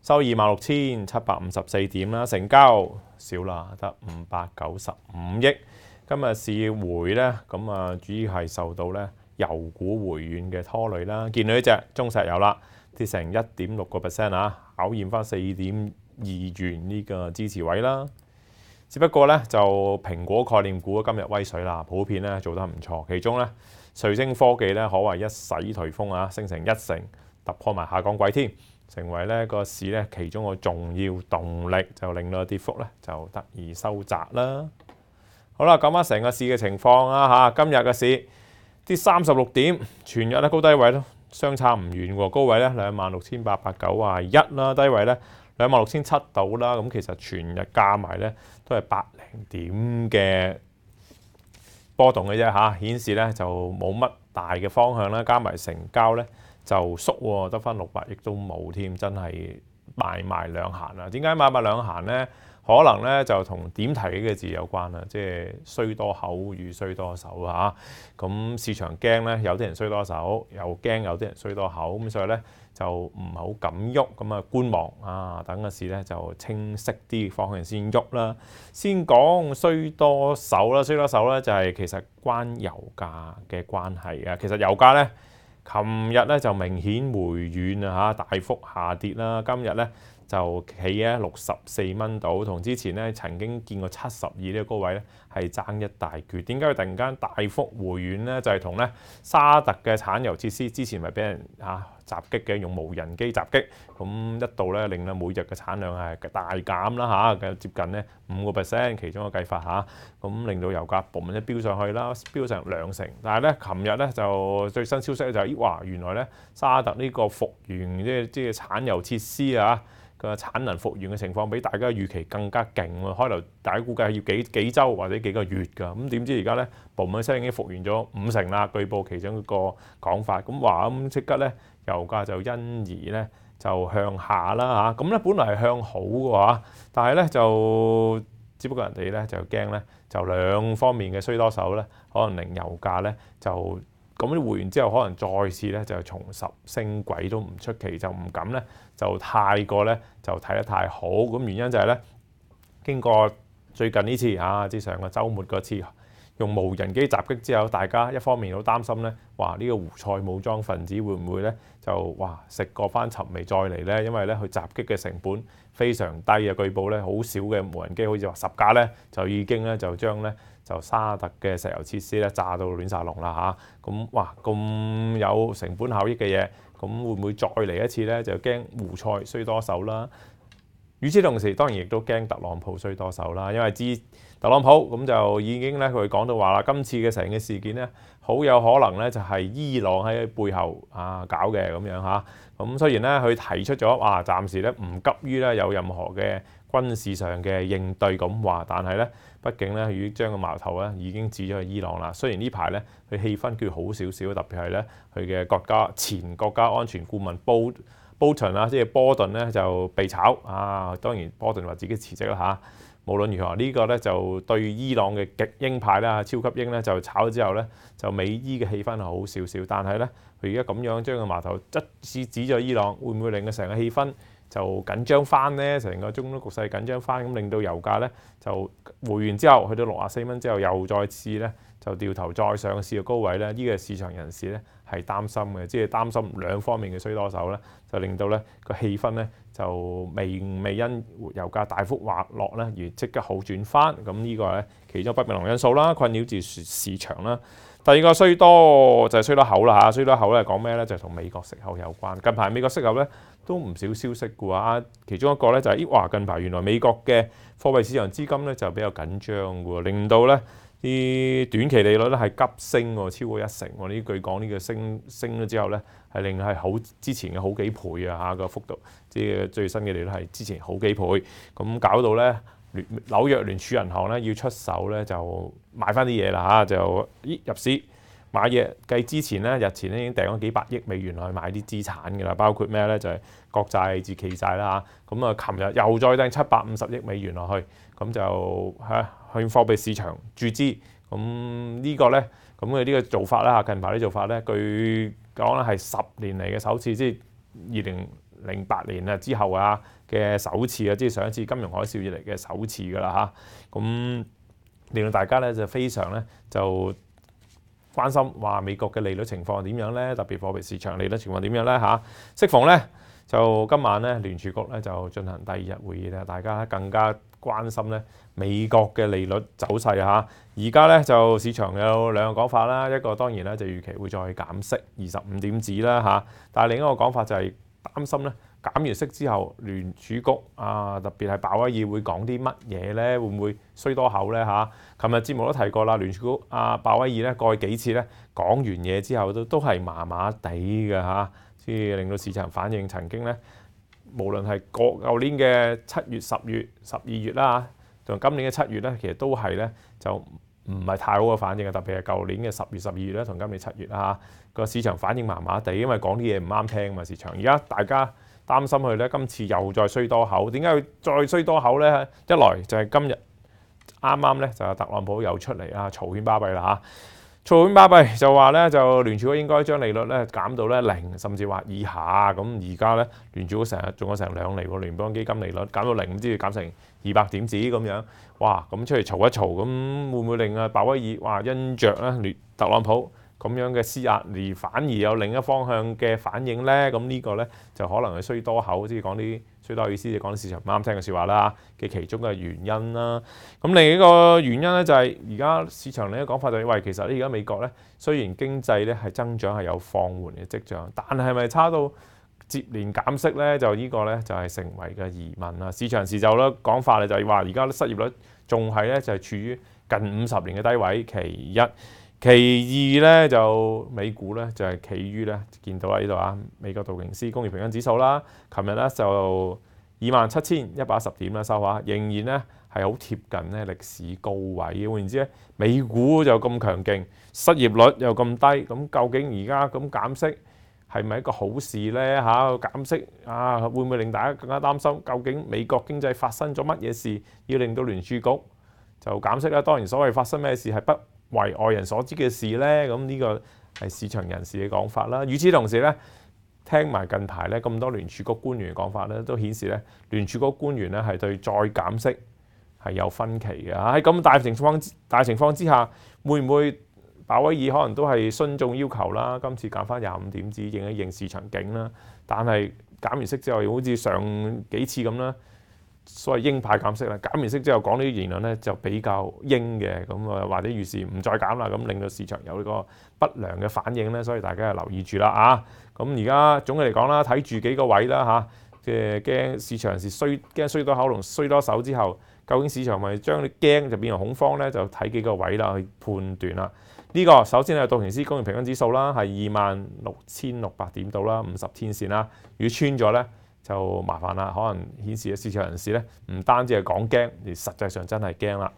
收二萬六千七百五十四點啦，成交少啦，得五百九十五億。今日市回咧，咁啊主要係受到咧油股回軟嘅拖累啦。見到呢只中石油啦，跌成一點六個 percent 啊，考驗翻四點二元呢個支持位啦。只不過咧就蘋果概念股今日威水啦，普遍咧做得唔錯。其中咧，瑞星科技咧可謂一洗颶風啊，升成一成，突破埋下降軌添。成為咧個市咧其中個重要動力，就令到跌啲幅咧就得以收窄啦。好啦，講下成個市嘅情況啊嚇，今日嘅市跌三十六點，全日咧高低位都相差唔遠喎。高位咧兩萬六千八百九啊一啦，低位咧兩萬六千七度啦。咁其實全日加埋咧都係百零點嘅波動嘅啫嚇，顯示咧就冇乜大嘅方向啦。加埋成交咧。就縮喎，得翻六百億都冇添，真係賣賣兩閒啊！點解賣賣兩閒咧？可能咧就同點提嘅字有關啦，即係衰多口與衰多手嚇。咁市場驚咧，有啲人衰多手，又驚有啲人衰多口，咁所以咧就唔好咁喐，咁啊觀望啊，等個事咧就清晰啲，方向先喐啦，先講衰多手啦，衰多手咧就係其實關油價嘅關係啊。其實油價咧。琴日咧就明顯回軟啊，大幅下跌啦。今日咧就企喺六十四蚊度，同之前咧曾經見過七十二呢個高位咧係爭一大橛。點解佢突然間大幅回軟咧？就係同咧沙特嘅產油設施之前咪俾人啊。襲擊嘅用無人機襲擊，咁一度咧令到每日嘅產量係大減啦嚇，接近咧五個 percent，其中嘅計法嚇，咁令到油價部猛一飆上去啦，飆上兩成。但係咧，琴日咧就最新消息咧就係咦，哇！原來咧沙特呢個復原即係即係產油設施啊。個產能復原嘅情況比大家預期更加勁喎，開頭大家估計要幾幾週或者幾個月㗎，咁點知而家咧，部米聲已經復原咗五成啦，據報其中一個講法，咁話咁即刻咧，油價就因而咧就向下啦嚇，咁咧本來係向好嘅話，但係咧就只不過人哋咧就驚咧就兩方面嘅衰多手咧，可能令油價咧就。咁回完之後，可能再次咧就重拾升軌都唔出奇，就唔敢咧就太過咧就睇得太好，咁原因就係咧經過最近呢次啊，即上個週末嗰次。用無人機襲擊之後，大家一方面好擔心咧，話呢個胡塞武裝分子會唔會咧就哇食過翻沉味再嚟咧？因為咧佢襲擊嘅成本非常低啊！據報咧好少嘅無人機，好似話十架咧就已經咧就將咧就沙特嘅石油設施咧炸到亂晒龍啦嚇！咁哇咁有成本效益嘅嘢，咁會唔會再嚟一次咧？就驚胡塞衰多手啦。與此同時，當然亦都驚特朗普衰多手啦，因為知特朗普咁就已經咧，佢講到話啦，今次嘅成嘅事件咧，好有可能咧就係伊朗喺背後啊搞嘅咁樣嚇。咁雖然咧佢提出咗話，暫時咧唔急於咧有任何嘅軍事上嘅應對咁話，但係咧畢竟咧已經將個矛頭咧已經指咗去伊朗啦。雖然呢排咧佢氣氛叫好少少，特別係咧佢嘅國家前國家安全顧問布。Bolton 啊，即係波頓咧就被炒啊，當然波頓話自己辭職啦嚇。無論如何，呢個咧就對伊朗嘅極英派啦、超級英咧就炒咗之後咧，就美伊嘅氣氛好少少。但係咧，佢而家咁樣將個矛頭一指指咗伊朗，會唔會令佢成個氣氛？就緊張翻咧，成個中東局勢緊張翻，咁令到油價咧就回完之後，去到六啊四蚊之後，又再次咧就掉頭再上市嘅高位咧，呢個市場人士咧係擔心嘅，即係擔心兩方面嘅衰多手咧，就令到咧個氣氛咧就未未因油價大幅滑落咧而即刻好轉翻，咁呢個咧其中不明朗因素啦，困擾住市場啦。第二個衰多就係衰多口啦嚇，衰多口咧講咩咧？就係同美國食口有關。近排美國石油咧。都唔少消息嘅話，其中一個咧就係哇近排原來美國嘅貨幣市場資金咧就比較緊張嘅令到咧啲短期利率咧係急升喎，超過一成喎。呢句講呢个升 升咗之後咧，係令係好之前嘅好幾倍啊嚇個幅度，即係最新嘅利率係之前好幾倍，咁搞到咧紐約聯儲銀行咧要出手咧就買翻啲嘢啦嚇，就咦入市。買嘢計之前咧，日前咧已經訂咗幾百億美元落去買啲資產嘅啦，包括咩咧？就係國債、至期債啦。咁啊，琴日又再訂七百五十億美元落去，咁就嚇向貨幣市場注資。咁呢個咧，咁佢呢個做法啦。近排啲做法咧，據講咧係十年嚟嘅首次，即係二零零八年啊之後啊嘅首次啊，即係上一次金融海嘯以嚟嘅首次噶啦嚇。咁令到大家咧就非常咧就。關心話美國嘅利率情況點樣咧，特別貨幣市場利率情況點樣咧嚇。適逢咧就今晚咧聯儲局咧就進行第二日會議咧，大家更加關心咧美國嘅利率走勢嚇。而家咧就市場有兩個講法啦，一個當然咧就預期會再減息二十五點子啦嚇，但係另一個講法就係擔心咧。減完息之後，聯儲局啊，特別係鮑威爾會講啲乜嘢咧？會唔會衰多口咧？嚇，琴日節目都提過啦。聯儲局啊，鮑威爾咧，過幾次咧，講完嘢之後都都係麻麻地嘅嚇，即係令到市場反應曾經咧，無論係過舊年嘅七月、十月、十二月啦，同今年嘅七月咧，其實都係咧，就唔係太好嘅反應嘅。特別係舊年嘅十月、十二月咧，同今年七月啦嚇，個市場反應麻麻地，因為講啲嘢唔啱聽嘛，市場而家大家。擔心佢咧，今次又再衰多口。點解佢再衰多口咧？一來就係今日啱啱咧，就特朗普又出嚟啊，嘈喧巴閉啦嚇！嘈遍巴閉就話咧，就聯儲會應該將利率咧減到咧零，甚至話以下。咁而家咧，聯儲會成日仲有成兩厘喎，聯邦基金利率減到零，唔知要減成二百點子咁樣。哇！咁出嚟嘈一嘈，咁會唔會令啊，伯威爾話因着咧，聯特朗普？咁樣嘅施壓，而反而有另一方向嘅反應咧，咁呢個咧就可能係需多口，即係講啲衰多意思，講啲市場唔啱聽嘅説話啦嘅其中嘅原因啦。咁另一個原因咧就係而家市場另一講法就係，喂，其實咧而家美國咧雖然經濟咧係增長係有放緩嘅跡象，但係咪差到接連減息咧？就呢個咧就係成為嘅疑問啦。市場時就咧講法咧就話而家失業率仲係咧就係處於近五十年嘅低位，其一。其二咧就美股咧就係企於咧見到啦呢度啊美國道瓊斯工業平均指數啦，琴日咧就二萬七千一百一十點啦收下，仍然咧係好貼近咧歷史高位。換言之咧，美股就咁強勁，失業率又咁低，咁究竟而家咁減息係咪一個好事咧？嚇減息啊，會唔會令大家更加擔心？究竟美國經濟發生咗乜嘢事要令到聯儲局就減息咧？當然，所謂發生咩事係不為外人所知嘅事咧，咁呢個係市場人士嘅講法啦。與此同時咧，聽埋近排咧咁多聯儲局官員嘅講法咧，都顯示咧聯儲局官員咧係對再減息係有分歧嘅。喺咁大情況大情況之下，會唔會鮑威爾可能都係遵眾要求啦？今次減翻廿五點子，應一應市場景啦。但係減完息之後，好似上幾次咁啦。所謂鷹派減息啦，減完息之後講呢啲言論咧就比較鷹嘅，咁啊或者於示唔再減啦，咁令到市場有呢個不良嘅反應咧，所以大家要留意住啦啊！咁而家總嘅嚟講啦，睇住幾個位啦嚇，即係驚市場是衰，驚衰多口同衰多手之後，究竟市場咪將啲驚就變成恐慌咧？就睇幾個位啦去判斷啦。呢個首先係道瓊斯工業平均指數啦，係二萬六千六百點度啦，五十天線啦，如果穿咗咧。就麻煩啦，可能顯示嘅市場人士咧，唔單止係講驚，而實際上真係驚啦。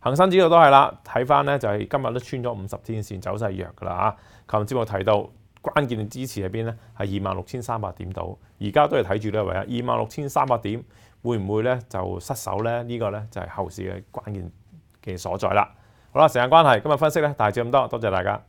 恒生指數都係啦，睇翻咧就係今日都穿咗五十天線，走曬弱噶啦啊！琴日節目提到關鍵嘅支持喺邊咧，係二萬六千三百點度，而家都係睇住呢位啊，二萬六千三百點會唔會咧就失守咧？呢個咧就係後市嘅關鍵嘅所在啦。好啦，時間關係，今日分析咧，大致咁多，多謝大家。